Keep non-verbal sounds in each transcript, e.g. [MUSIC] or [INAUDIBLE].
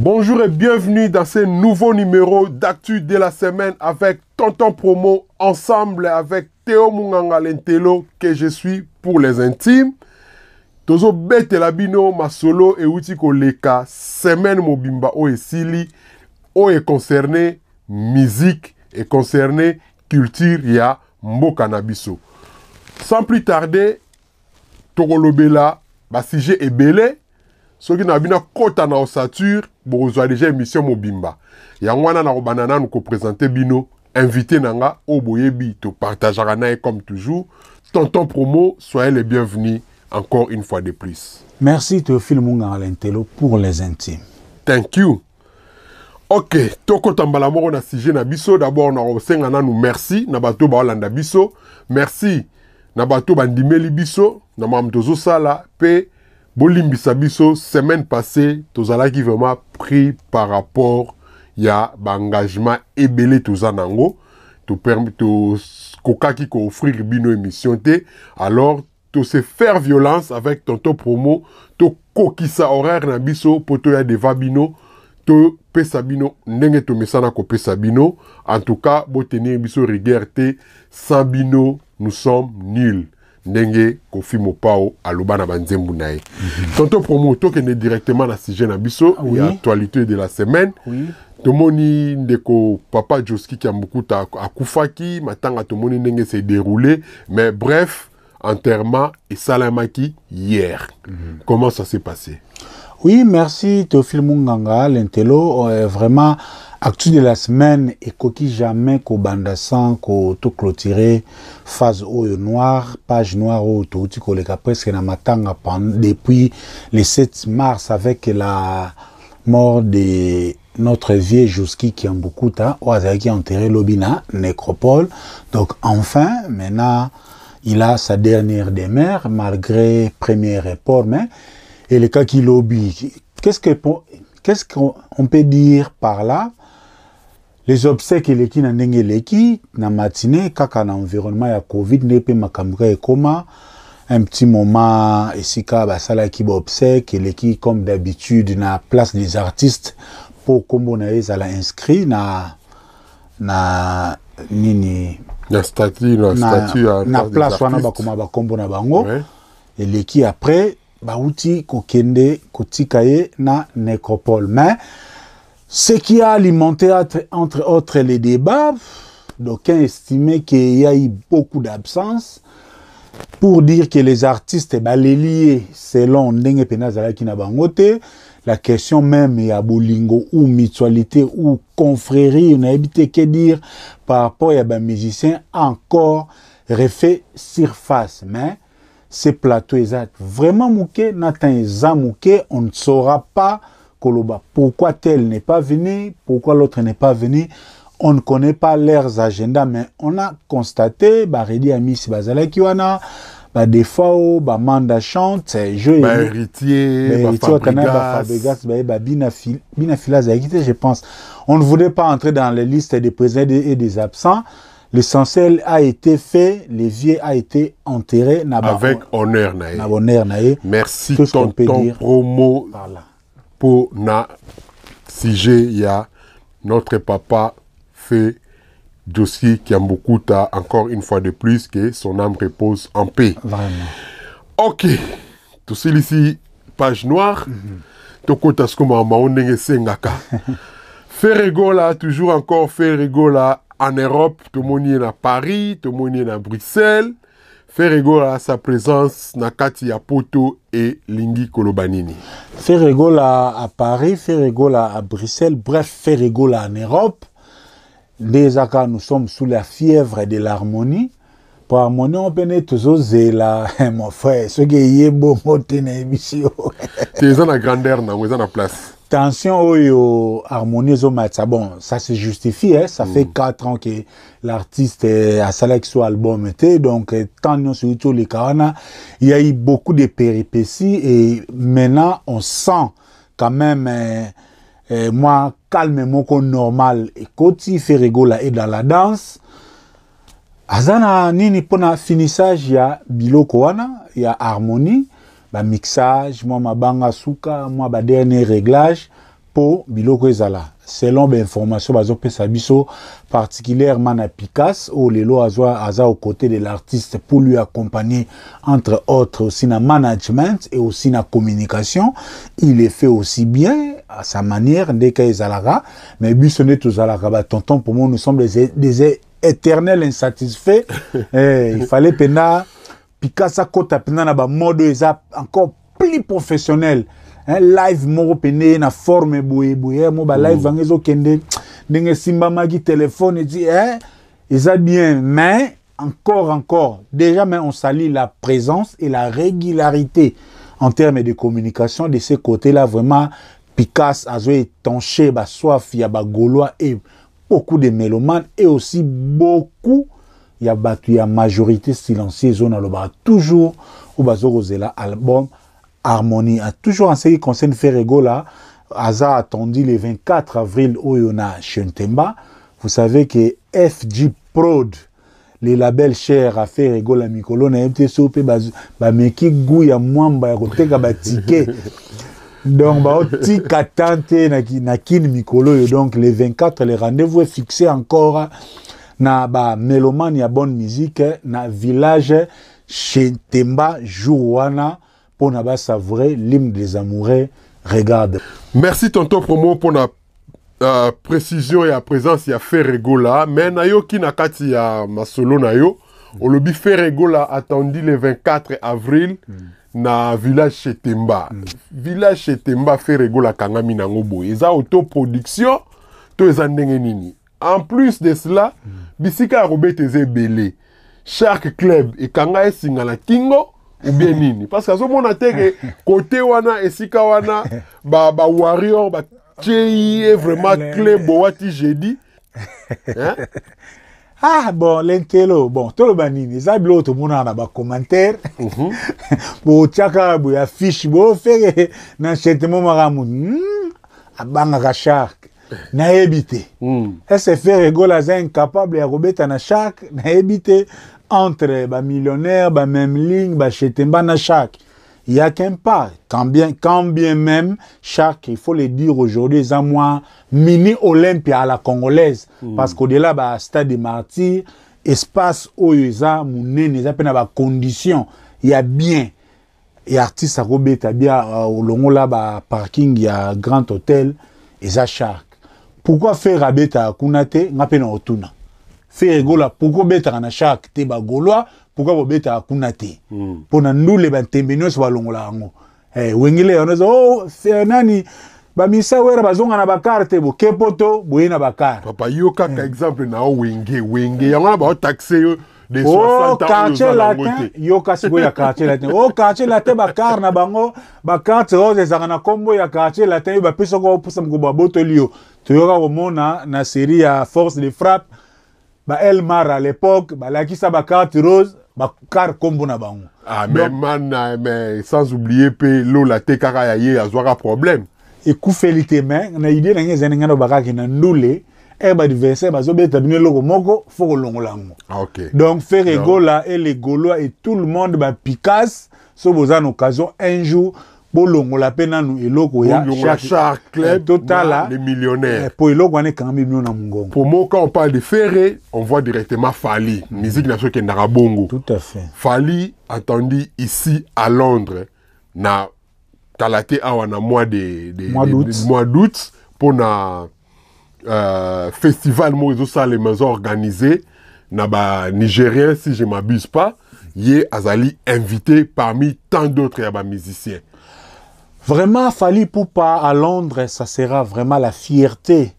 Bonjour et bienvenue dans ce nouveau numéro d'actu de la semaine avec Tonton Promo ensemble avec Théo Munganga que je suis pour les intimes. Tozo betela bino masolo euti Leka semaine mobimba o Sili o est concerné musique et concerné culture ya mboka cannabiso Sans plus tarder, tokolobela ba et Belé qui na kota na ossature émission mobimba yango wana nakobanda ko présenter bino invité nanga to partager na comme toujours tonton promo soyez les bienvenus encore une fois de plus merci to filmunga lintelo pour les intimes thank you ok to mbala moko na sujet biso d'abord na nana nous merci na bato biso merci na bato bandimeli biso na makambo tozosala bolimbisa biso semaine passée tozalaki vraiment pris par rapport ya baengagement ebele toza nango tokokaki to, koffrir bino émission te alors tose faire violence avec tonto promo tokokisa horaire na biso mpo toya deva bino topesa bino ndenge tomesana kopesa bino en tout cas botenir biso rigueur te sans bino nous sommes nuls ndenge kofimo pao aloba na banzembu na ye mhm. tonto promo directement na sujet na biso ah, oui. ya de la semaine oui. tomoni ndeko papa joski kiambukuta akufaki matanga tomoni ndenge se déroulé mais bref enterrement salamaki hier mhm. comment ça s'est passé oui merci théophile munganga L'intello euh, vraiment Actu de la semaine, et coquille jamais qu'au sans qu'au tout clôturé, phase et noir page noire au tout koleka presque na matanga depuis le 7 mars avec la mort de notre vieille Jouski qui en Bukuta, qui a enterré Lobina, nécropole. Donc enfin, maintenant, il a sa dernière demeure, malgré premier report, mais et le cas qui lobby. Qu'est-ce que qu'est-ce qu'on peut dire par là les obsèques eleki na ndenge eleki na matine kaka na environnement ya covid nde mpe makambo ka ekóma un petit moment esika basalaki baobsèque eleki comme d'habitude na place des artistes mpo nkombo na ye ezala inscrit na na nini na, statu, na, statu na, na place wana bakoma bakombo na bango ouais. eleki après bauti kokende kotika ye na nécropole mais Ce qui a alimenté, entre autres, les débats, d'aucuns estimaient qu'il y a eu beaucoup d'absence pour dire que les artistes, eh ben, les liés, selon Ndenge Penazala Kinabangote, la question même ya bolingo ou mutualité ou confrérie, on a évité que dire par rapport à eh ben musicien encore refait surface. Mais ces plateaux exacts vraiment mouqués, n'atteint on ne saura pas Koloba. Pourquoi tel n'est pas venu Pourquoi l'autre n'est pas venu on ne connaît pas leurs agendas, mais on a constaté, bah, Redi Amis Bazalakiwana, bah, des fois, oh, bah, Manda chante, je bah, héritier, bah, bah héritier, bah, Fabrigas, Fabrigas, bah, bah, binafil, Binafila Zakite, je pense. On ne voulait pas entrer dans les listes des présents et des absents. L'essentiel a été fait, l'évier a été enterré. Avec honneur, Naé. Avec honneur, Naé. Merci, tonton, promo. Voilà pour na sujet ya notre papa fait qui dossier a beaucoup encore une fois de plus, que son âme repose en paix. Vraiment. Ok, tout ceci, page noire. Mhm. Tokota Skomama, on est Sengaka. [LAUGHS] Ferregola, toujours encore Ferregola en Europe, tout le à Paris, tout le à Bruxelles. feregola sa présence na kati ya poto elingi koloba nini feregola à paris feregola à bruxelles bref feregola en europe nde ezaka nous sommes sous la fièvre de l'harmonie po harmonie oyo mpene tozozela mon frère soki eye bomo te na emission te eza na grandeur nango eza na place tension oyo harmonie ezomatisa bon ça se justifie eh? ça mm. fait 4 ans ke l'artiste eh, asalaki so album te donc eh, temps nyonso yu ti oleka wana il y a eu beaucoup de péripéties et maintenant on sent quand même eh, eh, mwa calme moko normal ekoti feregola e dans la danse aza na nini mpona finissage ya biloko wana ya harmonie ba mixage mwa mabanga suka moi ba dernier réglage pour biloko ezala selon bainformation bazopesa biso particulièrement à Picasso, où lelo a aza au côté de l'artiste pour lui accompagner entre autres aussi na management et aussi la communication il est fait aussi bien à sa manière ndenge mais biso nde tonton pour moi nous sommes des, éternels insatisfaits [LAUGHS] eh, il fallait pena Picasso kota mpenza na ba oyo eza encore plus professionnel hein, live moko pene na forme boyeboye mo balive yango mm. ezokende ndenge téléphone, telefone dit eh, hein, eza bien mais encore encore déjà mais on salit la présence et la régularité en termes de communication de ce côté là vraiment Picasso joué étanché ba soif ya ba gaulois et beaucoup de mélomanes et aussi beaucoup ya bato ya majorité silencieuse oyo nalobaka toujours oyo baza kozela album harmonie a toujours en ce qui concerne ferregola aza attendu le 24 avril oyo na chentemba vous savez que fg prod le label cher affaire egola mikolo na ye te so mpe bameki gu ya mwamba ya koteka batike donc baotika tan te na kini mikolo oyo donc le 24 le rendez-vous est fixé encore na bamelomane ya bonne musique na village chez temba jour wana mpo na basavure l'hymne des amoureux regarde merci tonton promo mpona uh, précision ya présence ya ferregola me nayoki na kati ya masolo na yo mm. olobi ferregola attendi le 24 avril mm. na village chetemba mm. village chetemba ferregola akangami nango boye eza autoproduction to eza ndenge nini En plus de cela, bisika robet belé. Chaque club et kanga singala kingo ou bien [LAUGHS] nini parce que azomona te que côté wana esika wana ba ba warrior ba est e vraiment clé boati jeudi. [LAUGHS] Hein? ah bon l'entelo bon toloba nini eza biloko tomonana na bacommentaire mhm. [LAUGHS] botyaka boya fiche bofeke na enchaînement maramu hmm, ka sharke nayebi te mm. fait rigoler, aza incapable ya kobeta na shark nayebi te entre bamillionnaire bamemling bachetemba na il ya kempa quand bien, quand bien même chaque, il faut le dire aujourd'hui eza mwa mini olympia à la congolaise hmm. parce qu'au-delà ba stade de martyr espace oyo eza monene eza mpe il y ya bien ya artiste akobeta bia olongola euh, baparking ya grand hôtel eza shark pourquoi fer abetaka kuna te nga mpe na otuna fer egola pourkui obetaka na shark te bagaulois pourkui bobetaka kuna te mpo hmm. na ndule bantembe nyonso balongola yango eh, wengile yango oza o oh, nani bamisa wera bazonga na bakarte bokepoto boye na bakarte papa yo kaka eh. exemple na yo wenge wenge yango wana baotaxe yo de oh, 60 quartier latin yoka ya quartier latin o oh, quartier latin bakarte na bango bakarte oh, oyo ezalaka na nkombo ya quartier latin oyo bapesaka opusa ba babotoli yo toyoka mona na série ya force de frappe ba elmar à l'époque balakisa bakarte rose bakar combo na bango ah, mais na, mais sans oublier mpe la te kaka ya ye azwaka problème kou te me na idée na ngai ezali ngai na bakaki na ndule e eh, baadversaire bazobeta bino eloko moko fo kolongola yango ah, donc faire la et les legolois et tout le monde bapicace so boza na occasion un jour bolongola pena nanu eloko ya chaque eh, total millionnaires eh, po eloko wana ekangami bino na mongongo pour moi quand on parle de ferre on voit directement fali musique na so ekendaka bongo tout à fait fali attendu ici à londres na talaté awa na mois de mois d'août na euh, festival festival ça les maison organisé naba nigérien si je m'abuse pas yé azali invité parmi tant d'autres musiciens musiciens vraiment fali poupa à londres ça sera vraiment la fierté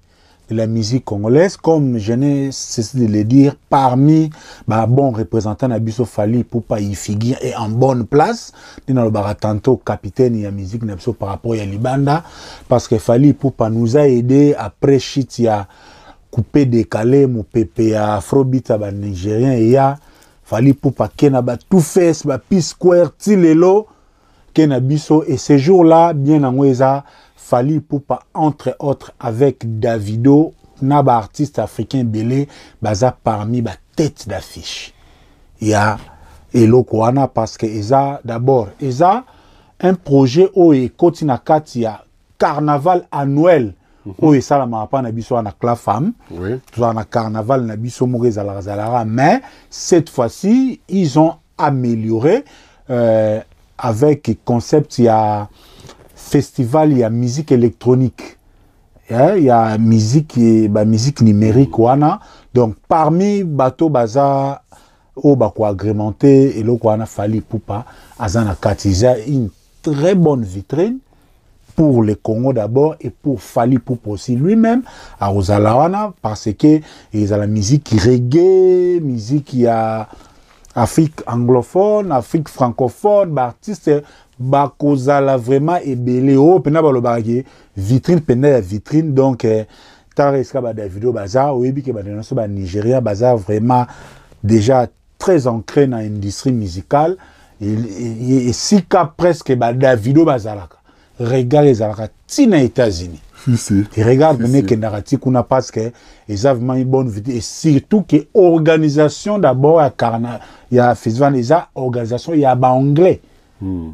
la musique congolaise, comme je n'ai cessé de le dire, parmi bah, bons représentants d'Abisso Fali, pour pas y figurer, et en bonne place, dans le baratanto capitaine de la musique par rapport à Libanda, parce que Fali pour pas nous a aidé après y a coupé, décalé, mon pépé, à Afrobeat, à Nigérien, Fali pour pas qu'il bah, tout fait, bah, square Tilelo, et ces jours-là, bien en pour Poupa, entre autres, avec Davido, Naba artiste africain Belé, Baza parmi la tête d'affiche. Il y a parce que Eza, d'abord, Eza, un projet où il y a carnaval annuel. ça mhm. la mpa na biso wana cla femme à na carnaval na biso à la mais cette fois-ci ils ont amélioré euh, avec concept ya festival a musique électronique il y a musique hein, bah, musique numérique wana donc parmi bato baza agrémenté, quoi agrémenter eloko fali pupa aza na une très bonne vitrine pour le Congo d'abord et pour Fali Poupa aussi lui-même à Rosalawana, parce que ils ont la musique reggae, musique qui a Afrique anglophone, Afrique francophone, bah, artistes la vraiment ebele pena oh, mpena balobaka ke vitrine pena ya vitrine donc eh, da esika badavido baza oyebi ke bato nyonso Nigeria baza vraiment déjà très ancré dans industrie musicale sika presque da bazalaka regard ezalaka ti na états-unis regarde mpena que ti kuna parce que ils eza vraiment bonne vidéo et surtout que organisation d'abord à il y a festival eza organisation y a ya anglais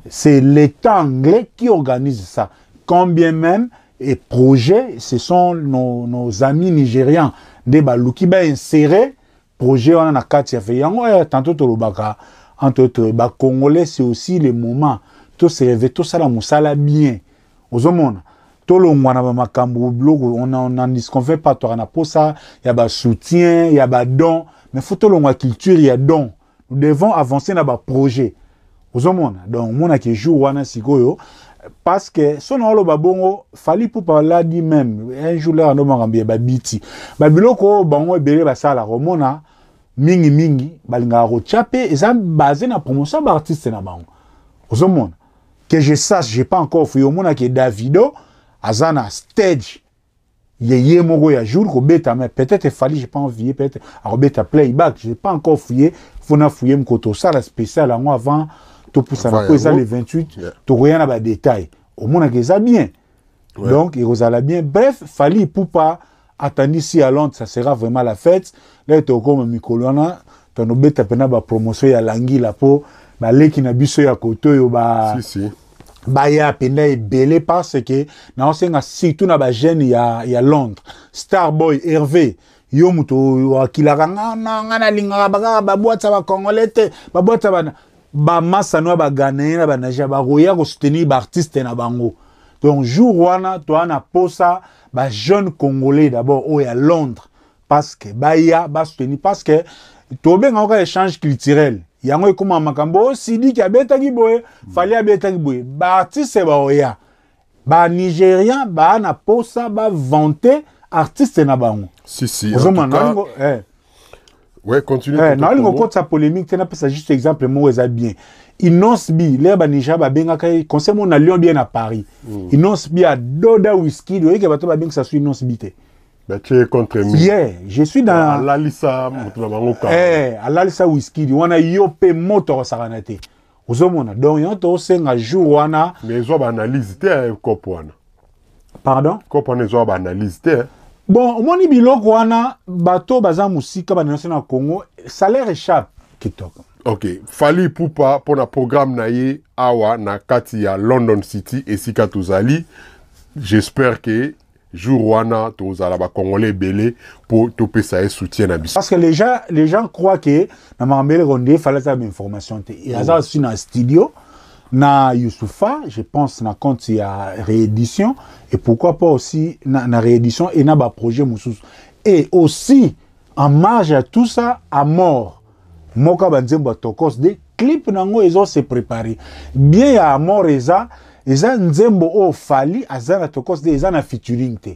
c'est l'État anglais qui organise ça. Combien même, et projet, ce sont nos, nos amis nigérians. Des qui insérer inséré, projet, on a quatre, fait, tantôt, tolobaka, entre autres, Le congolais, c'est aussi le moment. Tout se réveille, tout ça, la moussala bien. Aux hommes, tout le monde, on a on en dit qu'on fait pas, toi, on a ça, il y a bah soutien, il y a bah don, mais faut tout le monde, culture, il y a don. Nous devons avancer dans bah projet ozomona donc ke jour wana sikoyo parce que son na oloba pour parler mpo baladi même un jour là ndo makambo ya eh, babiti bongo oyo bango ebele romona mingi mingi balinga kotya mpe eza basé na promotion artiste baartiste na bango ozomona que je sache je pas encore fui ke davido aza na stage yeye moko ya jour beta mais peut-être fallait je pas envie peut-être beta playback je pas encore fouillé faut na fouiller fona to ça la spécial avant pour topusana mpo eza le 28 yeah. rien na moins que ça bien Donc ouais. donc la bien bref fali attendre si à londres ça sera vraiment la fête Là, comme nde tokoma mikolo wana pena ba bapromotion ya Mais mpo qui na biso ya côté yo ba si, si. baya mpenza belé parce que, ke si surtout na bajeune ya, ya londres starboy hervé yo moto akilaka nga ba nalingaka bakaka babwata bacongolais te babwata bana bamasano ba baghanéen na banigéria bakoya ba artiste na bango donc jour wana toa na posa jeune congolais d'abord oyo ya londres parce que ba soutenir parce que tobengaka kaka échange culturel yango ekómaka makambo oyo sidiki abetaki boye fali abetaki boye baartiste ba banigérien ba na posa vanter artiste na bango si si ozomona nango eh. ouais, continue eh, naolinga okotisa polémique te napesa juste exemple moko eza bien inonce bi lere banigeria babengaka ye concert moko na lyon bien na paris mm. inonce bi adoda wiskid oyeke bato babengisa so inonce bi te batie contre mi ye je suis dans alalisa moto na bango ka eh alalisa wiskid wana yo mpe moto akosaka na te ozomona donc yo tosenga jour wana mais ezwa baanalyse te kope wana pardon kope wana ezwa baanalyse te bon omoni biloko wana bato baza mosika banation na congo salaire échappe kitoko ok fali poupa pour na programme na ye awa na kati ya london city esika tozali j'espère que jour wana tozala congolais ebele pour topesa et soutien na parce que les gens, les gens croient que na makambo eleko fallait efali aza bainformation te aza susi na studio na Yusufa, je pense na compte il y a réédition et pourquoi pas aussi na, na réédition et na ba projet mususu. Et aussi en marge à tout ça à mort. Moka banzembo tokos de clip nango ont se préparé Bien ya à mort ils ont nzembo o fali azana tokos de ont na featuring te.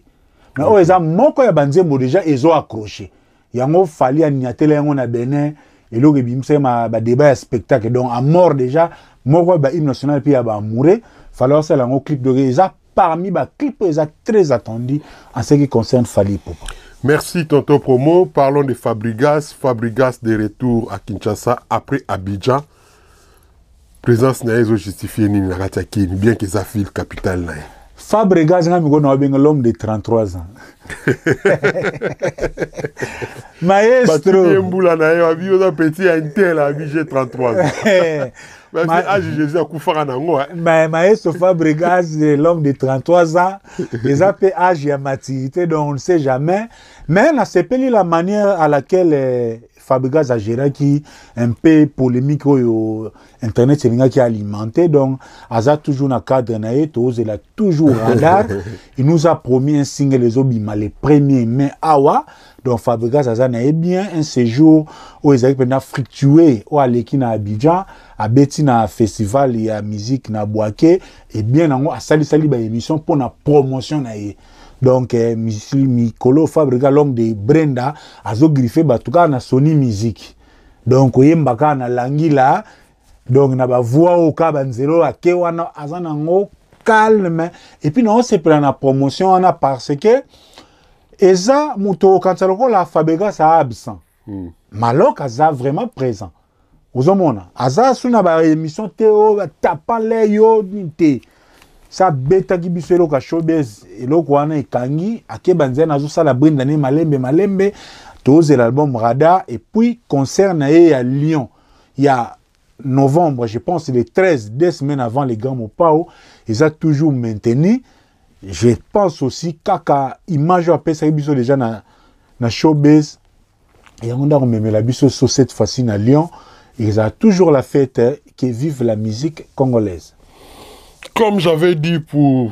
Na okay. o eza moko ya banzembo déjà ont accroché. Yango fali aniatela yango na Benin eloko ebimisaki badébat ya spectacle donc amort déjà moko ya bahymne national mpe ya baamouré fale basala yango clip donc eza parmi baclip oyo eza très attendu en ce qui concerne fali popa Merci Tonto Promo. Parlons de Fabregas. Fabregas de retour à Kinshasa après Abidjan. Présence n'a justifié ni bien que ça file capitale fabregas nga mikono na babenga l'homme de 33 ans [LAUGHS] maestrembula na ye abi oza peti ya ntel abi je 33 ans age [LAUGHS] eh, jésus akufaka nango maestro fabregas l'homme de 33 ans eza mpe age ya maturité donc on ne sait jamais mais nasepeli la manière à laquelle euh, Fabregas qui un peu polémique au oh, internet c'est a alimenté, donc aza toujours na cadre e oh, il a a toujours radar [LAUGHS] il nous a promis un single ezobima le premier mais awa donc Fabregas aza na bien un séjour où oyo ezalaki mpenza fructué oyo aleki na Abidjan Béti na festival et à musique na Boaké et bien yango ba émission pour na promotion na donc eh, Monsieur mikolo fabrika l'homme de brenda a bato kaka na Sony musique donc oyemba na langila donc na bavoi oyo kaka banzela oyo ake calme et puis non c'est pour la promotion a parce que eza mutu la lokola ça absent mm. malok aza vraiment présent ozomona aza so na baémission te yo so abetaki biso eloko ya showbiz eloko wana ekangi akeba nzai la brenda ne malembe malembe tozela l'album « rada et puis concert na ye ya lyon ya novembre je pense le 13 deux semaines avant les grands mopao a toujours maintenu je pense aussi kaka image oyo apesaki les déjà na, na showbiz yango nde akomemela biso so cette fois-ci à lyon a toujours la fête hein, que vive la musique congolaise Comme j'avais dit pour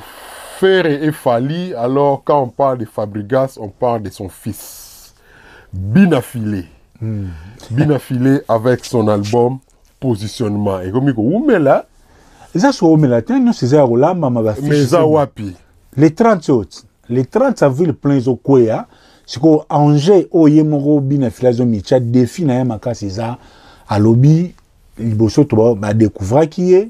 Fer et Fali, alors quand on parle de Fabregas, on parle de son fils. Binafilé. Mm. Binafilé avec son album Positionnement. Et comme il dit, eza so omela te nyonso eza ya kolambama bafeza wapi le 30 ot le 30 avril plein ezokweya sikoyo angers oyo ye moko bina fila ezomitia defi na ye makasi eza alobi liboso to badécouvraki ye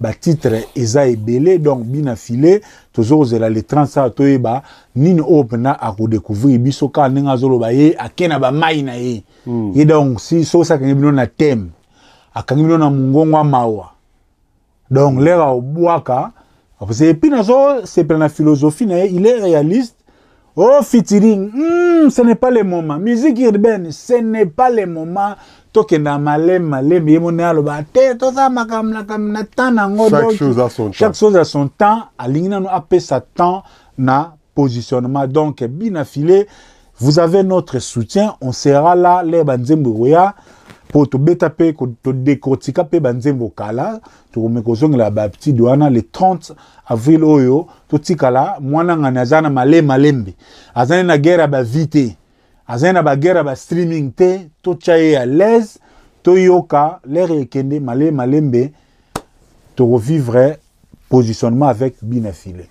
batitre eza ebele donc bina file tozokozela le 30 sara toyeba nini oyo mpena akodécouvrir biso kaka ndenge azoloba ye ake na bamai na ye mm. ye donc si soki akangi bino na teme akangi bino na mongongo amawa donc lere aobwaka apres epuis nazosepela na philosophie na ye il est réaliste Oh, featuring, mm, ce n'est pas le moment. Musique urbaine, ce n'est pas le moment. tokenda malema malema ye mone aloba te toza makambo na temps chaque chose a son temps chose a son temps na positionnement donc bien affilé, vous avez notre soutien on sera là les de mbouya. mpo tobeta mpe todekortika mpe banzembo kala tokome kozongela bapetide wana le 30 avril oyo totikala mwanangani aza na male malembe aza ne na guerre ya bavi te aza ne na baguerre ya bastreaming te totya ye ya lese toyoka lere ekende male malembe tokovivre positionnement avec bina filet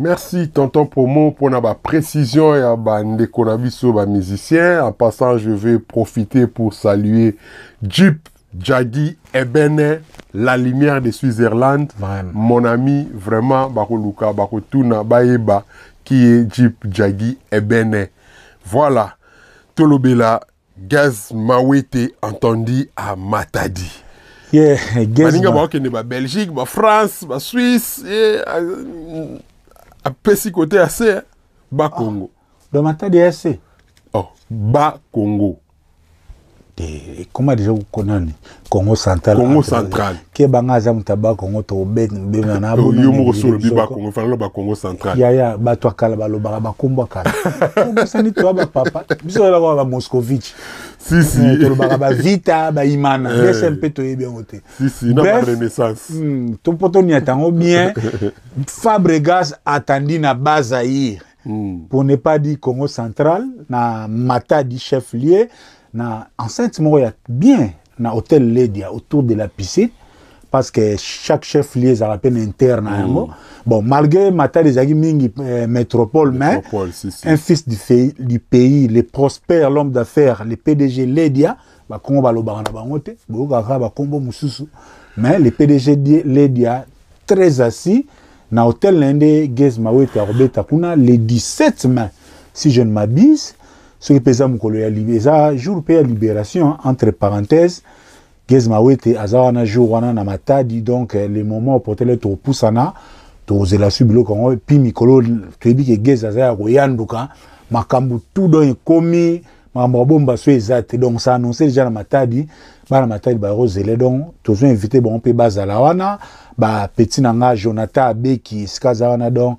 Merci Tonton Promo pour la précision et la déconaviso ba musicien. En passant, je vais profiter pour saluer Jeep Jadi Ebene, la lumière de Switzerland. Mon ami, vraiment, Bakoluka, Bakotuna, Baeba, qui est Jeep Jagi Ebene. Voilà, Tolobela, Gaz Mawete, entendu à Matadi. Yeah, Gaz. Baninga, Belgique, ba France, ba Suisse, et, eh, ah, apesi kote ya se bakongo oh. Ah. domatadi ya se oh. bakongo te ekóma deja konani congo centralcongo central ke bango aza moto aba congo tobebema nayo moko so olobi bacongo fananga bacongo central yaya bato akala balobaka bakombwa kala [LAUGHS] obosani toya bapapa biso oyebaka bamoscovitch sisi eh, tolobaka bavita baimana dese eh. mpe toyebi yango te renaissance hmm, to mpo toniata yango bien [LAUGHS] fabregas atandi na bazaire hmm. pour ne pas dire congo central na matadi chef lieu na enceinte y ya bien na hôtel ledia autour de la piscine parce que chaque chef lié à la peine interne, mm. bon malgré matari ezalaki mingi euh, métropole, métropole mais un fils du, pays le prospère l'homme d'affaires le pdg ledia il balobaka na bango te bakombo mais le pdg ledia très assis na hôtel lundi les ta kuna le 17 mai si je ne m'abuse soki mpe eza mokolo ya eza jour mpe ya libération entre parenthèse gez mawete aza wana jour wana na matadi donc eh, le moment opotele topusana tozela su biloko yango mpi mikolo toyebi ke gez aza ya koyanduka makambo tout donc ekomi makambo babomba so eza te donc ça annonce déjà na matadi bana matadi bakozele donc tozo invite bango mpe bazala wana bapeti na nga jonathan abeki esika aza wana donc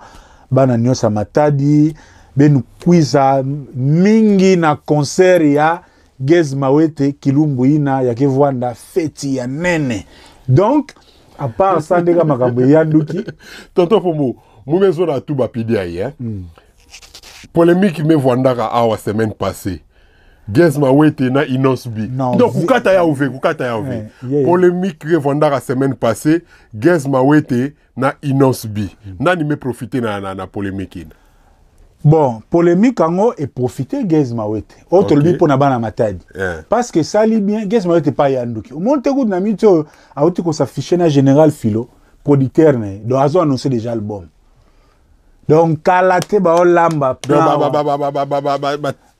bana nyonso ya matadi benukwiza mingi na concert ya gez mawete kilumbu ina yake vwanda feti ya nene donc apart sa ndenge makambo eyanduki [LAUGHS] tonto fombo mungu ezona atu bapidi aye eh? mm. polémique mevwandaka awa semaine passée gez mawete na inosbi donc kokata ya ove kokata ya ove eh, yeah, yeah. polémique evwandaka semaine passée gez mawete na inosbi mm. nani meprofite na, na, na polémique ina bon polémique yango eprofite gaz mawete oyo okay. tolobi mpona bana matadi yeah. parce que esali bien gaz mawete epai yanduki omoni te kutu na minti oyo awuti kosafishe na général filo producteur ne donc azo annonce déjà album donc kala te baolamba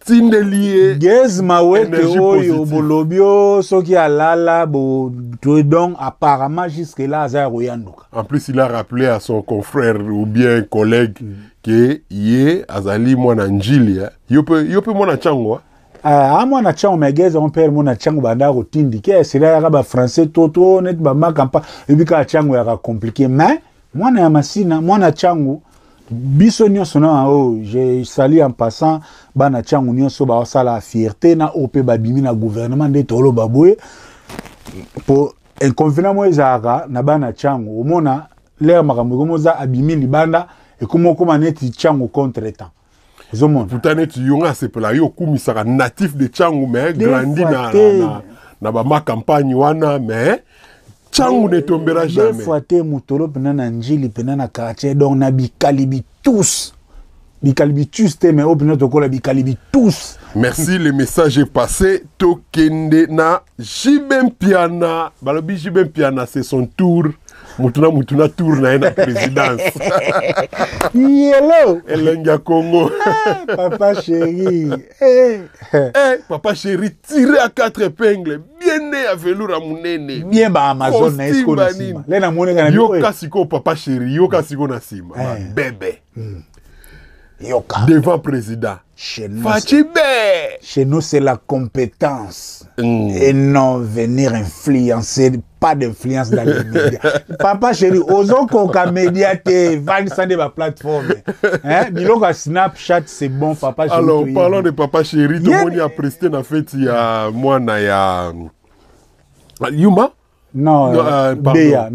destinée liée gaz maweke oyo bolobi o soki alala boto donc apparemment jusque là aza ya koyanduka en plus il a rappelé à son confrère ou bien collègue que ye azali mwana njilia hein. yo mpe mwana ntiango hein. a ah, ah, mwana ntiango me gaz on père mwana ntiango bandaka kotindika esila yaka bafrançais to to neti bamaka mpa ebi kaka ntiango yaka compliqué mais mwana ya masina mwana changu biso nyonso na oyo oh, je sali en passant bana tiango nyonso baosala fierté na oyo oh, mpe babimi na gouvernement nde toloba boye mpo inconvenant moko ezalaka na bana tiango omona lere makambo ekomi oza abimi libanda ekomi okóma neti tiango contre temps ezomona pourtant neti yo nga asepela yo okumisaka natif de tiango mais grandi na, na, na, na bamakampagne wana mais ntango ne jamaidefois te mutolo mpena na njili penana na quartier donc na bikalibi tous bikalibi tous te mais opina mpena tokola bikalibi tous merci le message est passé tokende na Jibem Piana. balobi jibe c'est son tour mutu na mutu na tour na ye na présidence yelo [LAUGHS] elenge ya congo [LAUGHS] eh, papa chéri hey. Eh. Eh, hey, papa chéri tiré à quatre épingle bien ne ya velour ya monene bien baamazon na esiko na nsima le namoneka na yoka sikoyo e? papa chéri yoka sikoyo na nsima hey. bebe mm. yoka devant président Chez nous, c'est la compétence mm. et non venir influencer, pas d'influence dans les médias. [LAUGHS] Papa chéri, osons qu'on média te vague de ma plateforme. Hein? Milonga Snapchat, c'est bon, papa chéri. Alors, parlons de papa chéri, tout le monde a presté, en fait, il y a moi, il y a Yuma non euh, euh Béa,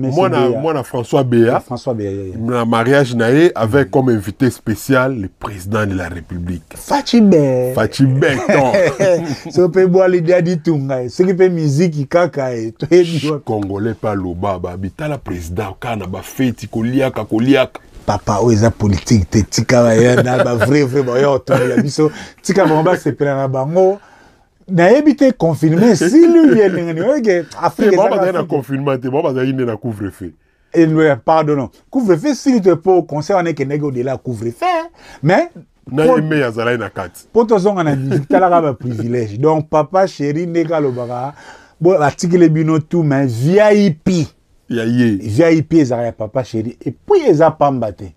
françois Béa, françois Béa mariage avec comme invité spécial le président de la république facibe facibe [LAUGHS] so mpe de aditunga ce qui musique, musique, eh, kaka congolais Le président papa tu oh, es politique? politique, vrai bango nayebi te confinement siluvi elingani oyoke afrikaazali na confinement te bao bazalaki nde na couvre feu pardonno couvre feu sili [LAUGHS] te mpo conseil wana ekendaki odela ya couvre feu mais nayembe azalaki na kati mpo tozonga na talaka baprivilège donc papa chéri ndenge alobaka batikeli bino tu mais vip ya ye vip ezalaka ya papa chéri epuis eza pamba te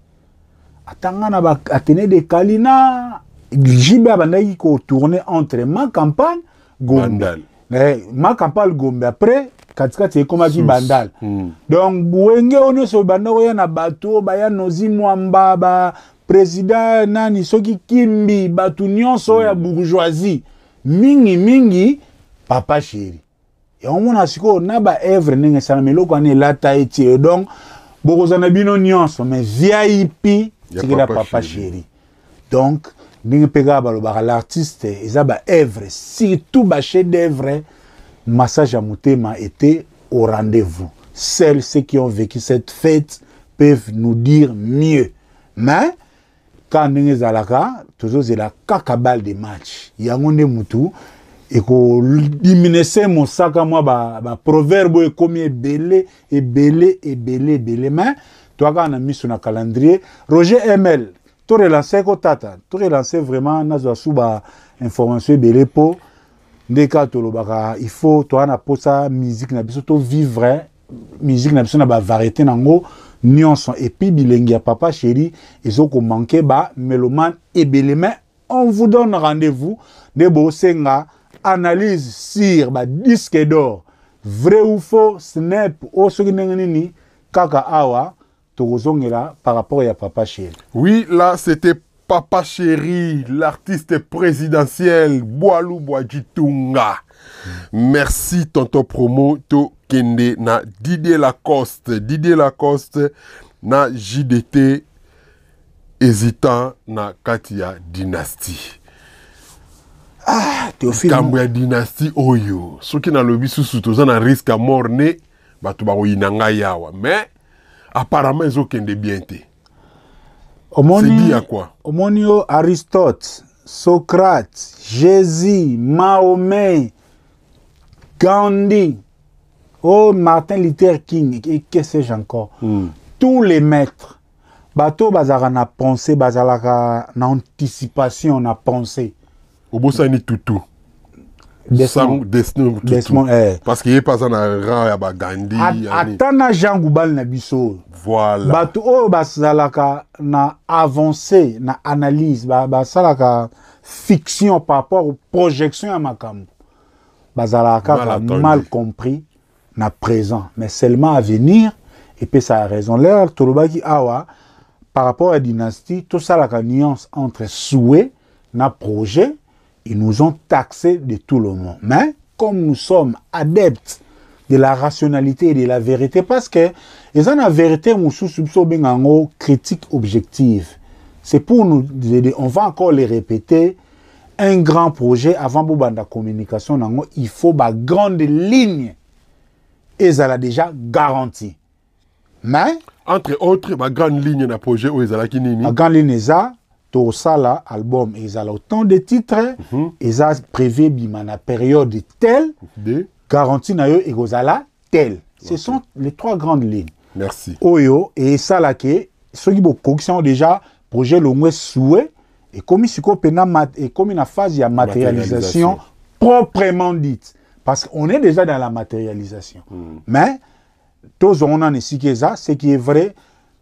atanga na baatene de kalina jibe abandaki kotourne entre ma campagne gombe eh, ma campagne gombe après katikati ekomaki bandal mm. donc bwenge oyo nyonso banda koya na bato baya nozi mwamba bapresident nani soki kimbi bato nyonso oyo mm. ya hmm. bourgeoisie mingimingi papa sheri yaomona sikoyo na baevre ndenge esalama eloko wana elata eti yo donc bokozwa na bino nyonso mais vip tikela papa sheri donc ndenge mpeka balobaka l'artiste eza baevre surtout bachef d'evre massage ya motema était au rendez-vous seuls ceux qui ont vécu cette fête peuvent nous dire mieux mais ka ndenge ezalaka tozozela kaka balle de match yango nde mutu ekodiminese mosaka mwa baproverbe ba oyo ekomi ebele ebele ebele ebele me twakaka na miso na calendrier roger ml to relance kotata to relance vraiment nazwa su bainformation ebele mpo nde kaka tolobaka il faut toya na posa musique na biso tovivre musique na biso na bavariété nango nyonso epuis bilengi ya papa chéri ezokomanke bamelomane ebele mais on vous donne rendez-vous nde bosenga analyse sur badisque d'or vrai ou faux snap oyo soki ndenge nini kaka awa par rapport à Papa Chéri. Oui, là, c'était Papa Chéri, l'artiste présidentiel Boalou Boadjitunga. Merci, tonton promo, to kende na Didier Lacoste. Didier Lacoste na JDT hésitant na Katia Dynastie. Ah, Théophile. Kambo ya dynastie oyo. qui na lobi susu toza na risque à mort ne, Mais apparemment ezokende bien te omoni ya kwa omoni oyo aristote socrate jésus mahome gandhi oyo oh, martin luther king et que sais-je encore mm. tous les maîtres bato bazalaka na pensée bazalaka na anticipation na pensée obosani tutu Desmond, Desmond, Desmond eh. parce qu'il a pas un rang ya ba Gandhi ata na jangu bal na biso voilà ça, basalaka na avancé na analyse basalaka fiction par rapport aux projections à y basalaka mal, mal compris na présent mais seulement à venir et puis ça a raison l'air tolobaki awa par rapport à la dynastie tout ça la nuance entre souhait na projet ils nous ont taxés de tout le monde. Mais comme nous sommes adeptes de la rationalité et de la vérité, parce que ils ont la vérité, nous critique objective. C'est pour nous, on va encore les répéter, un grand projet avant la communication, il faut une grande ligne. Et ça l'a déjà garanti. Mais. Entre autres, ma grande ligne d'un projet où ils ont la grande ligne, ça, tokosala album ezala autant de titre mm -hmm. eza prévu ebima na période tel de garantie na yo ekozala tel ce okay. sont les trois grandes lignes merci oyo esalaki soki bokoki yango déjà projet longwe souwe ekomi sikoyo mpena ekomi na phase ya matérialisation, matérialisation proprement dite parce qu'on est déjà dans la matérialisation mm. mais tozongo nanu esika eza ce qui est vrai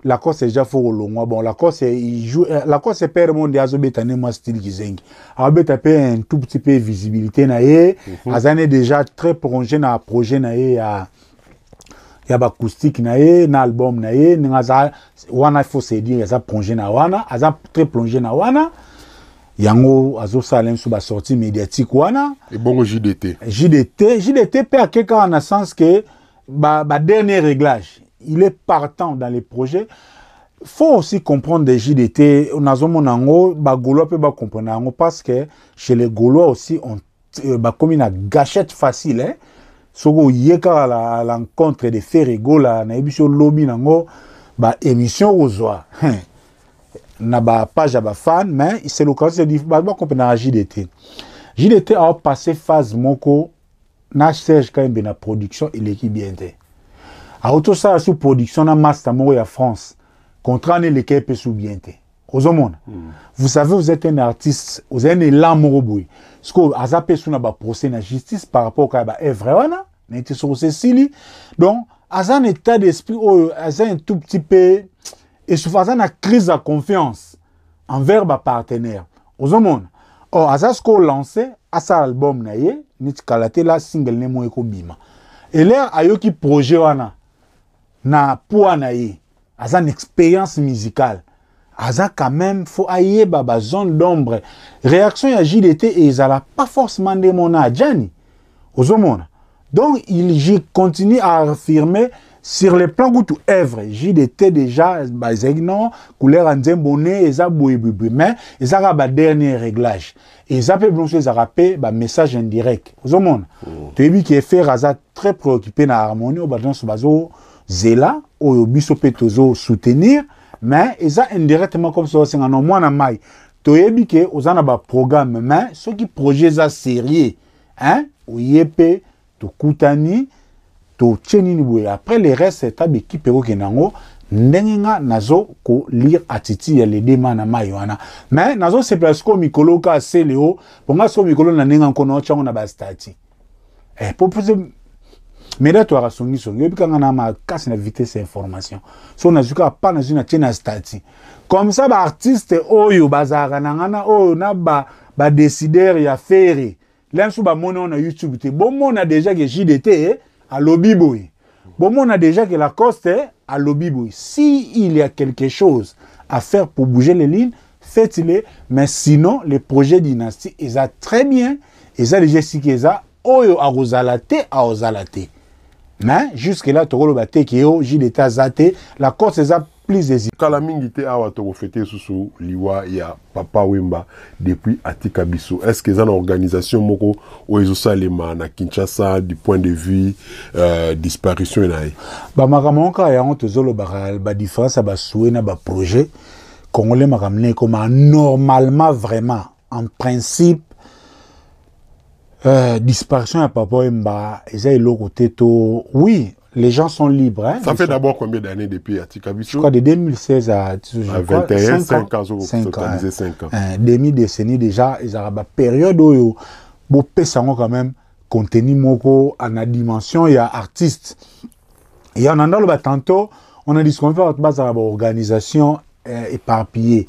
lacoste eja fo kolongwa bon lacoste euh, lacoste pere monde azobeta nde mwa style kizengi aobeta mpe un tout petit peu visibilité na ye mm -hmm. aza ne déjà très prolonge na projet na ye ya ya bacoustique na ye na album na ye ndenge aza wana faut se dire aza plonge na wana aza très plonge na wana yango azosala nso basorti médiatique wana ebongo jdt jdt jdt mpe akeka na sens ke badernnier ba, ba réglage il est partant dans les projets faut aussi comprendre des JDT nazomona yango bagaulois mpe bakomprendre yango parce que chez les gaulois aussi on euh, bakomi na gachette facile eh? soki oye kaka la, la rencontre de fer egola nayebi so olobi nango baémission ozwa na bapage ya bafan mais c'est l'occasion bakomprendaka JDT JDT aopasse phase moko na serge kayembe na production eleki bien te sa sous production na master à ya france contrat ne lekai mpe su bien te ozomona hmm. vous savez vous êtes un artiste vous ozali na elan moko Ce que aza mpe su na à na justice par rapport ba baevre wana nayete soko Cécile donc aza un état d'esprit o oh, aza un tout petit peu esufa aza na crise de confiance envers partenaire ozomona or aza sikoyo lancé asala album na ye neti kala te la single ne moko y ayo un projet wana na poids na ye aza expérience musicale aza quand même faut baba zone d'ombre réaction et jdt ezala pas forcément nde mona aux ozomona donc il continue à affirmer sur le plan kutu œuvre jdt déjà bazalaki non couleur et ça ne eza boyebwebwe mais ezaka bah, dernier réglage peut mpe ça ezaka mpe message indirect ozomona oh. qui est fait aza très préoccupé na harmonie dans ce zela oyo biso tozo soutenir me eza indirectement comme so osengana mwana mai toyebi ke oza na baprogramme me soki projet eza sérieux hein oye mpe tokutani totie nini boye après le reste ta bekipe ekokenda yango ndenge nga nazo kolire atiti ya ledema na mai wana me nazosepela sikoyo mikolo ka se leo mponga sikoyo mikolo na ndenge nkono otyango na bastati eh, mireto akasongisongi oyebi kanga na makasi na vitese ya information so nazwi kaka jusqu'à pas na une na stati comme ça baartiste oyo bazalaka na ngai na oyo na badécidere ba ya fere lenso bamoni on na youtube te a déjà que jdt bon boye a déjà que la lacoste à boye si il y a quelque chose à faire pour bouger les lignes faites-le mais sinon le projet dynastie a très bien eza déjà esika eza oyo a rosalaté. akozala te me jusque-là tokoloba oh, te ke yo jude ete aza te la corse eza plus esi kala mingi te awa tokofete lisusu liwa ya papa wemba depuis atika biso est ce que eza na organisation moko oyo ezosalema na kinshasa du point de vue euh, disparition na ye bamakambo moko kaka yango tozolobaka badifference ya basue na baprojet congolais makambo ne ekoma normalement vraiment en principe euh, disparition à papa Mba, et l'autre teto. Oui, les gens sont libres. Hein, ça fait sont... d'abord combien d'années depuis Atikabiso Je crois de 2016 à, je à 21, 5 ans. 5 ans. ans, 5 ans. Hein, euh, demi-décennie déjà, ils ont la période où ils ont quand même contenu moko en la dimension, il y a artiste. Et en andant le tantôt, on a dit qu'on fait une organisation euh, éparpillée.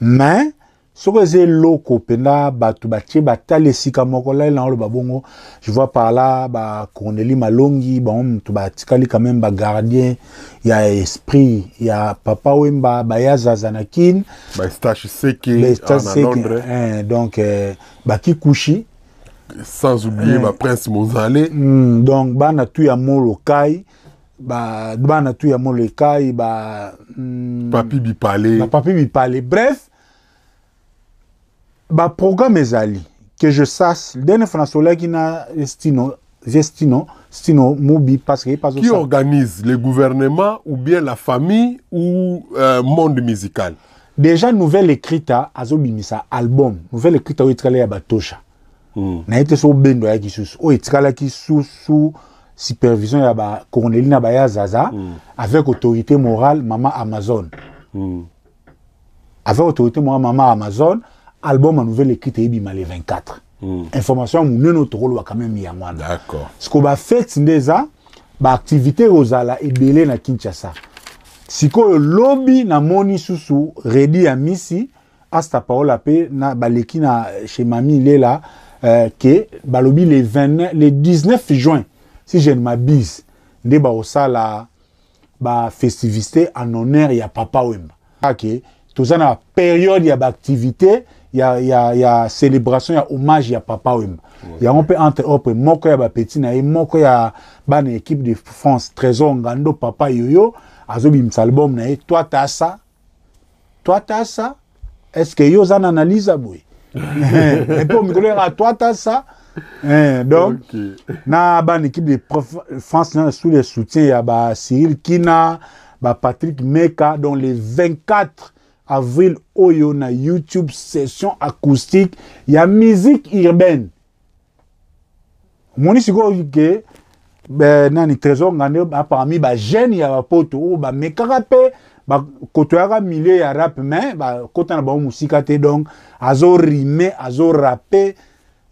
Mais, soki eza eloko mpenza bato batie batala esika moko na oloba bongo je vois par là bacorneli malongi bango moto batikali quand même bagardien ya esprit ya papa wemba baya zaza na kine baestache seke hein, donc eh, bakikushi sans oublier eh, Prince mozale mm, donc bana tu ya molokai bana tu ya molokai ba, mm, papi bipale bapapi bipale bref est allé. que je sache ndenge françois olaki na stino vie stino stino mobi parce que pas qui organise le gouvernement ou bien la famille ou euh, monde musical déjà nouvelle écrita azobimisa album nouvelle écrita oyo etikala ya batosha mm. naye te so obendo ayaki susu oyo etikalaki supervision ya bacorneli na baya zaza mm. avec autorité morale Maman amazon mm. avec autorité morale mama amazon hmm. album nouvelle écrit ebima le 24 mm. information monene tokolobaka meme yango wana sikoyo bafete nde eza baactivité ekozala ebele na kinshasa sikoyo lobi namoni susu redi ya misi asta paola mpe na baleki na euh, chez mami lela euh, ke balobi le, 20, le 19 juin si je ne mabise nde bakosala bafestivité en honneur ya papa wemba ake okay. a Il y toza activité il y a il y a célébration y a hommage y a papa oyo yango mpe entre opre moko ya petit na ye moko ya bana équipe de france trésor ngando papa yoyo mis album na toi t'as ça est ce que yo et na analyse boye toi mikolo ça twatasa eh, donc okay. na bana équipe de france na sous le soutien ya ba cyril kina ba patrick meka dont les 24 avril oyo na youtube session acoustique ya musique urbaine omoni sikoyo ke ben, nani trésor ngande parmi jeunes ya bapoto ba bamekaka ba bakotoyaka milieu ya rap mais bakota na ba musique te donc azo azo rapper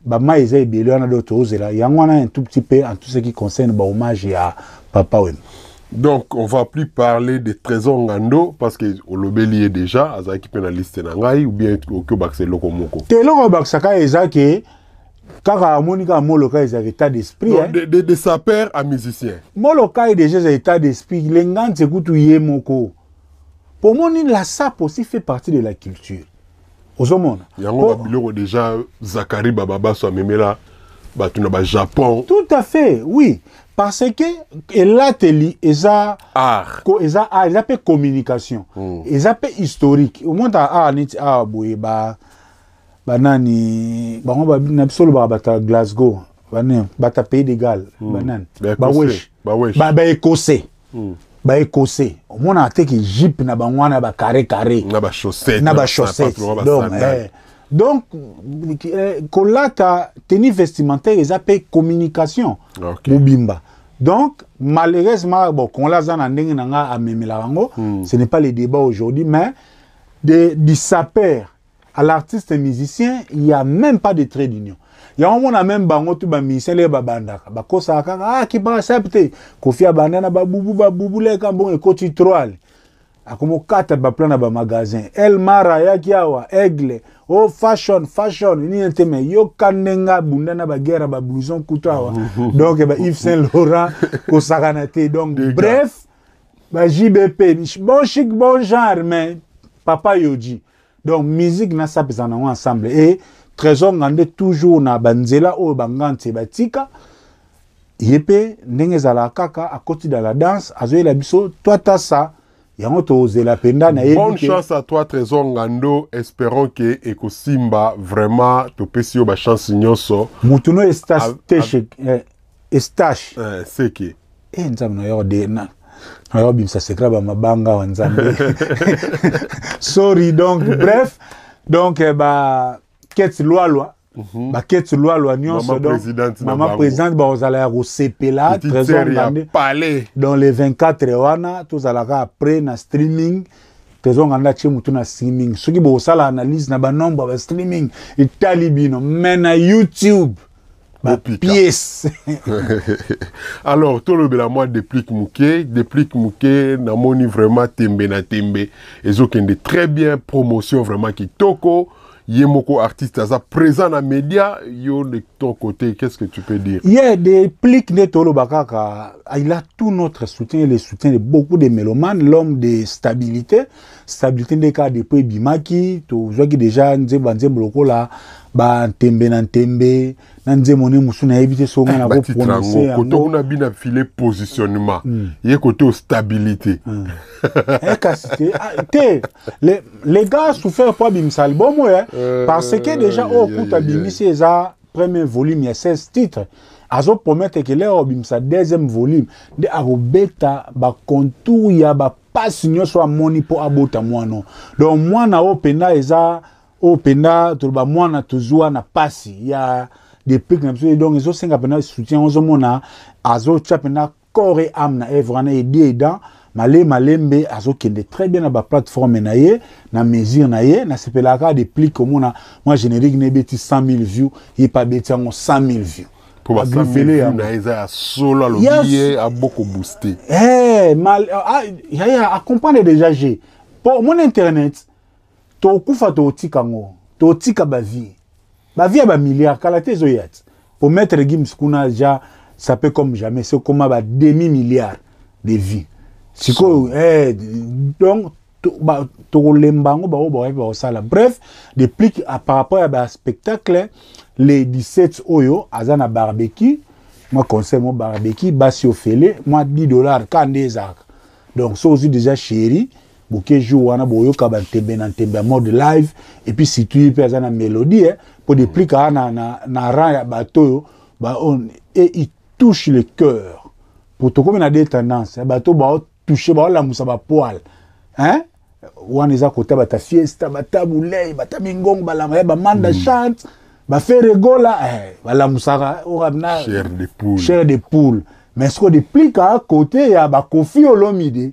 ba ma eza belo na do tozela yango wana un tout petit peu en tout ce qui concerne hommage ya papa Oui donc on va plus parler de trésor ngando parce que l'a déjà azalaki dans la liste de ngai ou bien C'est eloko moko te eloko abakisaka eza que kaka amoni kaka moloka un état d'esprit hein. de, de, de sa père à musicien moloka est déjà un état d'esprit lenga nze kutu ye moko Pour moi, la sape aussi fait partie de la culture ozomona On a déjà zakari bababaso amemela dans le Japon. tout à fait oui parce que elateli eza art ko eza art eza mpe communication mm. eza mpe historique omonta art neti awa ah, boye ba banani bango na biso olobaka bato ya glasgow banani bato ya pays de gall mm. banani bawesh baécossais baécossais hmm. omonaka teke gype na bango wana bakare kare na bachaussette donc donc euh, kolata tenue vestimentaire eza mpe communication okay. mobimba donc malheureusement bon kongola aza na ndenge na nga amemelaka yango mm. ce n'est pas le débat aujourd'hui mais de, du sapeur à l'artiste musicien il n'y a même pas de trait d'union yango omona meme bango tu bamusicien leke babandaka bakosaka kaka ah, kipaka sape te kofia banda na babubu babubu leka mbongo ekoti troale akomi okata baplan na bamagasin elmar ayaki awa aigle o oh, fashion fashion nini te me yoka ndenga bunda na baguerre ya bablouson kutu awa [LAUGHS] donc ba yves saint laurent kosakana te donc bref ba jbp bon chic bon genre mais papa yoji donc musique nasapesa nango ensemble e trésor ngande toujours na banzela oyo banganze batika ye mpe ndenge ezalaka kaka akoti na la danse azoyela biso twatasa yango tozela penda na ye bonne chance à toi trésor ngando espérons ke ekosimba vraiment topesi yo bachance nyonso motu no estache eh, eh, seke e eh, nzambe na yo dna nayo bimisa sekret bamabanga wa nzambe [LAUGHS] [LAUGHS] sorry donc bref donc ba keti lwalwa bah mhm. baketi lwalwa nyonso mama présidente très ya kosepela dans les 24 tous à la après na streaming trésor nganda atie motu na streaming soki bokosala analyse na nombre ya streaming. Italie bino me na youtube pièce [LAUGHS] alors moi tolobela muké, de moke muké, na moni vraiment tembe na tembe de très bien promotion vraiment toko. Yemoko artiste aza présent dans média yo de ton côté qu'est-ce que tu peux dire a des pliques de Tolo Bakaka ah, il a tout notre soutien le soutien de beaucoup de mélomanes l'homme de stabilité stabilité des cas depuis Bimaki to qui déjà Nzemba Nzembo là tembe na ntembe na nzembo nde mosu nayebi te songa na koprononse kote kuna bina file positionnement hmm. ye stabilité hein kasi te ah, les les gars souffert mpo abimisa album oyo parce que déjà oyo kuta abimisi eza premier volume ya 16 titres que leur bim obimisa deuxième volume nde ba contour ya pas bapasi soit amoni pour abota non donc moi na mpenda ça oyo mpenza toloba mwana tozwa na pasi ya depike na biso donc ezosenga mpenza soutien ozomona azotya mpenza corps et âme na œuvre wana aidé aidant malema lembe azokende très bien na baplateforme na ye na mesure na ye nasepelaka deplike omona mwa générique na ebeti 100 000 view ye mpe abeti yango 100 000 view agrifele yangoyakomprendre déjà g mpo omona internet to tokotika ba vie ba vie ba tu kala te ezoya Pour mettre maître gims kuna ça peut comme jamais ba demi milliard de vie sikoyo eh, donc bref de ah, par rapport spectacle, les 17 oyo Azana barbecue, moi barbecue, conseil barbeki 10 dollars, donc ça, aussi déjà chéri boke jour wana boyoka bantembe na ntembe mode live epuis situi mpe aza na mélodie eh, des plus na, na, na rang ya bato on et il touche le cœur po comme na des tendances eh, bato baotouche baolamusa poil hein? wana eza kota bata fiesta bata bulei bata ba balanga ya bamanda mm. chante bafe regola eh, balamusaka orana chair de poule mais soki deplika côté ya kofi olomide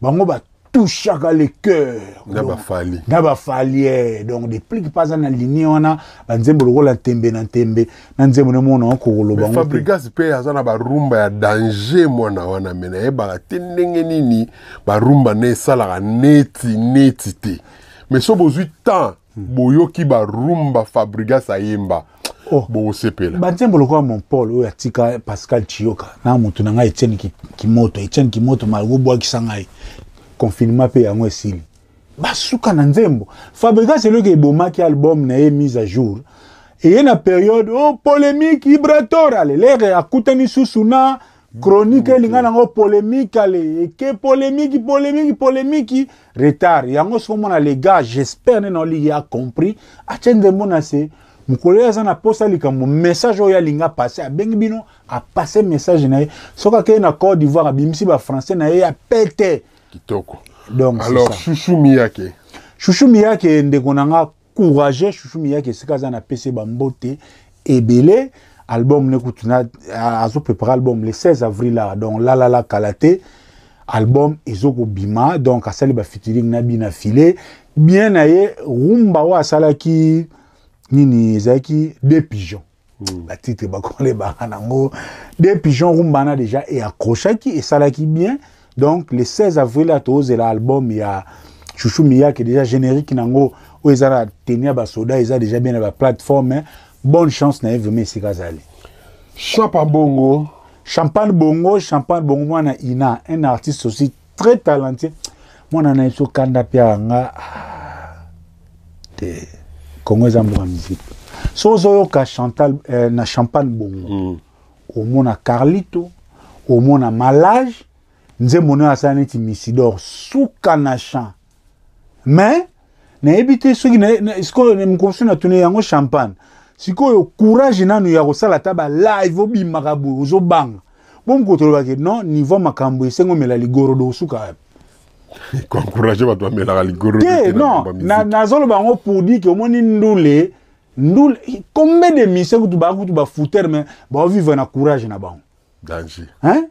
bango bat touchaka le cœur na bafali na bafaliere eh. donc deplike mpa aza na linie wana banzembo lokola tembe na tembe na nzembo nemona okokoloba fabrikas mpe aza na barumba ya danger mwana wana me nayebaka te ndenge nini barumba na esalaka neti neti te mais so bozwi temps hmm. boyoki barumba fabrikas ayemba oh. bokosepela banzembo lokola monpol oyo atika pascal chiyoka na motu na ngai etienne kimoto etienne kimoto malgo obwakisa ngai ki confinement mpe yango esili basuka na nzembo fabrikas eloko ebomaki album na ye mise à jour eye na periode o oh, polémique ibrator ale lere akutani susu na chronique mm, elinga nango polémique ale eke polémique polémique polémique retard yango sikomona les gars j'espère nde naoligi acompris atie nzembo na se mokolo oyo aza na posa likambo message oyo alingi apase abengi bino apase message na ye soki akei na côte d'ivoire abimisi bafrançais na ye apete kitoko donc alors chouchou miyake chouchou miyake ndeko na nga courage chouchou miyake esika aza na pese bambote ebele album ne kutuna azoprépare album le 16 avril a donc lalala kala te album ezokobima donc asali bafeaturing na bino afile bien na ye rumba oyo asalaki nini ezalaki deux pigeons mm. batitre bakolebaka nango deux pigeons rumba wana déjà eaccrochaki esalaki bien donc le 16 avril atozela album ya chouchou miyake déjà générique nango oyo eza na teni ya basoda eza déjà bien na baplateforme bonne chance na ye vraimen esika azali champa bongo champagne bongo champagne bongo mwana ina un artiste aussi très talenté mwana na ye so kanda mpe yanga te congo eza mboka musique so ozoyoka chantal eh, na champagne bongo mm. omona carlito omona malage nzembo nayo asala neti misidor suka na champ me nayebi te soki mokonso natuni yango champagne sikoyo courage nanu ya kosala ata balive obimaka boye ozobanga mpo mokoto tolobaki non niveau makambo esengomela ligorodo osuka wapi [LAUGHS] encourage bato bamelaka ligorote non nazoloba yango pour dire ke omoni ndule ndule combien de mise kutu baa kutu bafoutere me baovivre na courage na bango danger hein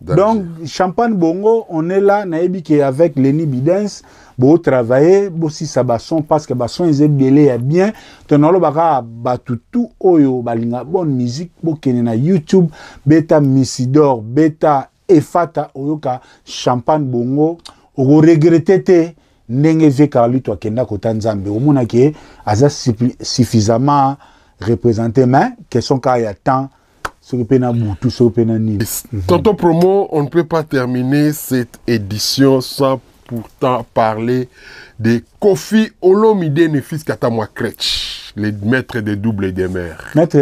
Donc, Champagne Bongo, on est là, naibi avec Lenny Bidens, pour travailler, pour si ça parce que basson, ils eh bien bien. baka, batutu, oyo, balinga, bonne musique, YouTube, beta Missidor, beta Efata, oyoka, Champagne Bongo, oko regrette te, est na toi, kenda kota nzambe. suffisamment représenté, mais, question Tonton Promo, on ne peut pas terminer cette édition sans pourtant parler de Kofi Olomide Nefis Katamwa Kretsch, le maître des doubles des mers. Maître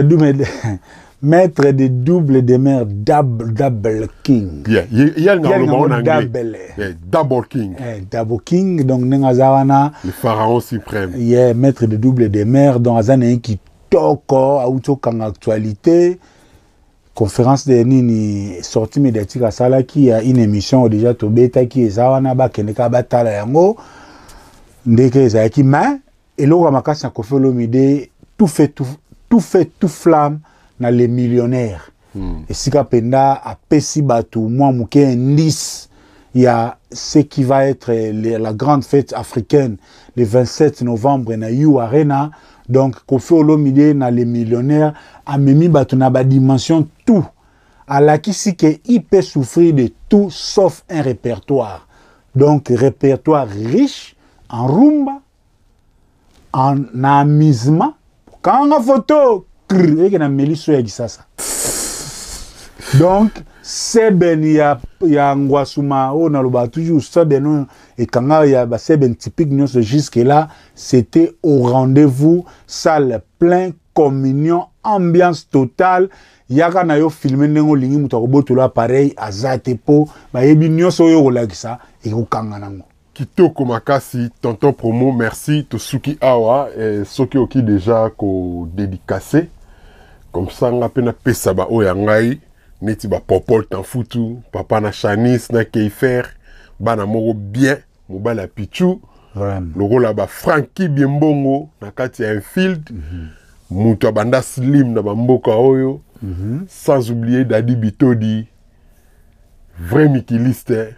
des doubles des [LAUGHS] des mers, double, double king. Yeah, il y a un en anglais. Double. double king. Eh, double king, donc Nengazawana. Le pharaon suprême. Il yeah, maître des doubles des mers, donc un qui toko, encore en actualité. conférence de nini sortie médiatique asalaki ya une émission oyo déjà tobetaki eza wana bakendeka batala yango ndenge ezalaki ma eloko ya makasi na kofi olomide tout fait tout, tout fait tout flamme na le millionnaire mm. esika mpenza apesi bato mwa moke indice ya ce qui va être les, la grande fête africaine le 27 novembre na u arena donc kofi olomi nde na le millionnaire amemi bato na badimension tout alakisi ke i peut souffrir de tout sauf un répertoire donc répertoire riche en rumba en na amusement kanga foto ekena meli so ya kisasa donc sebene ya, ya ngwasuma oyo naloba toujours sebene oyo ekanga ya basebene typique nyonso jusque là c'était au rendez-vous salle plein communion ambiance totale yaka na yo filme ndenge olingi moto akobotola appareil aza te mpo bayebi nyonso oyo okolakisa ekokanga nango kitoko makasi tonton promo merci tosuki awa eh, soki oki déjà kodédicase komsa nga mpe napesa baoyo ya ngai neti bapopol tanfutu papa na chanis na keifer bana moko bien mobali ya pichu lokola bafranki biembongo na kati ya infield mm -hmm. moto abanda slim na bamboka oyo mm -hmm. sans oublier dadi bitodi vrai mikiliste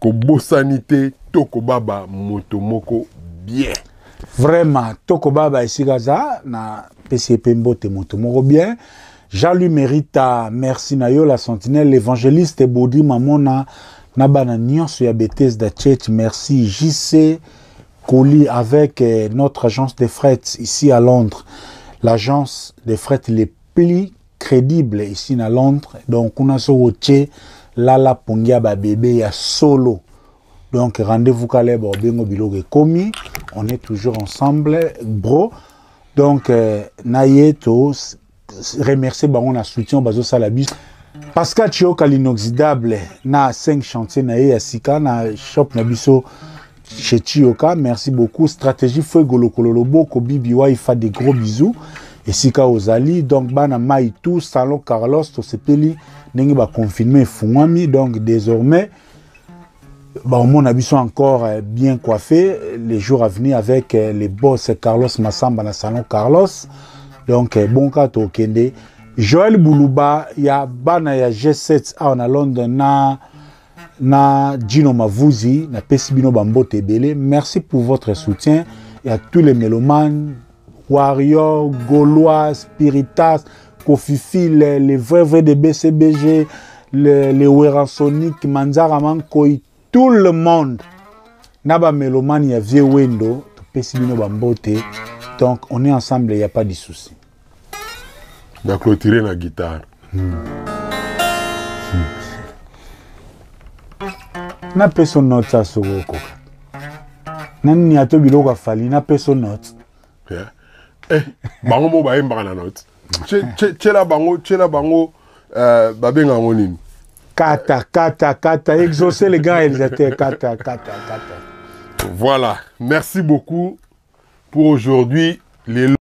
kobosani te to kobaba moto moko bien vraiment to kobaba esika aza napesi epe mbote moto moko bien Jean-Louis Mérita, merci Nayo, la sentinelle, l'évangéliste Bodhi Mamona, Nabana Nyonso ya Bethesda Church, merci JC Colis avec eh, notre agence de fret ici à Londres. L'agence de fret les plus crédibles ici à Londres. Donc, on a ce rocher, la pongia, bébé, ya solo. Donc, rendez-vous calé, bon, bien, komi. On est toujours ensemble, bro. Donc, euh, remercier bango soutien bazosala biso pascal Chioka l'inoxydable na 5 chantiers na chantiers sika na shop na biso chez tioka merci beaucoup stratégie fuego Kobi Biwa il fait des gros bisous Sika ozali donc bana Maïtou, tout salon carlos tosepeli va confirmer Fumami donc désormais bah, on a biso encore euh, bien coiffé les jours à venir avec euh, les boss Carlos Massam dans salon Carlos. donc eh, bonka tokende joel buluba ya bana ya g7 awa na londres na na dino mavuzi napesi bino bambote ebele merci pour votre soutien ya tous les mélomanes warrior gaulois spiritas kofifi les, les vrais vrais de bcbg les, les weransonic manzara mankoi tout le monde na bamélomane ya vieux wendo topesi bino bambote donc on est ensemble il n'y a pas de souci na clôturer hmm. na guitare napeso note asoki okoka nani ato biloko afali napeso note eh, bango mo bayembaka na note la bango che la bango euh babenga nini kata kata kata exaucer les gars ils étaient kata kata kata voilà merci beaucoup pour aujourd'hui les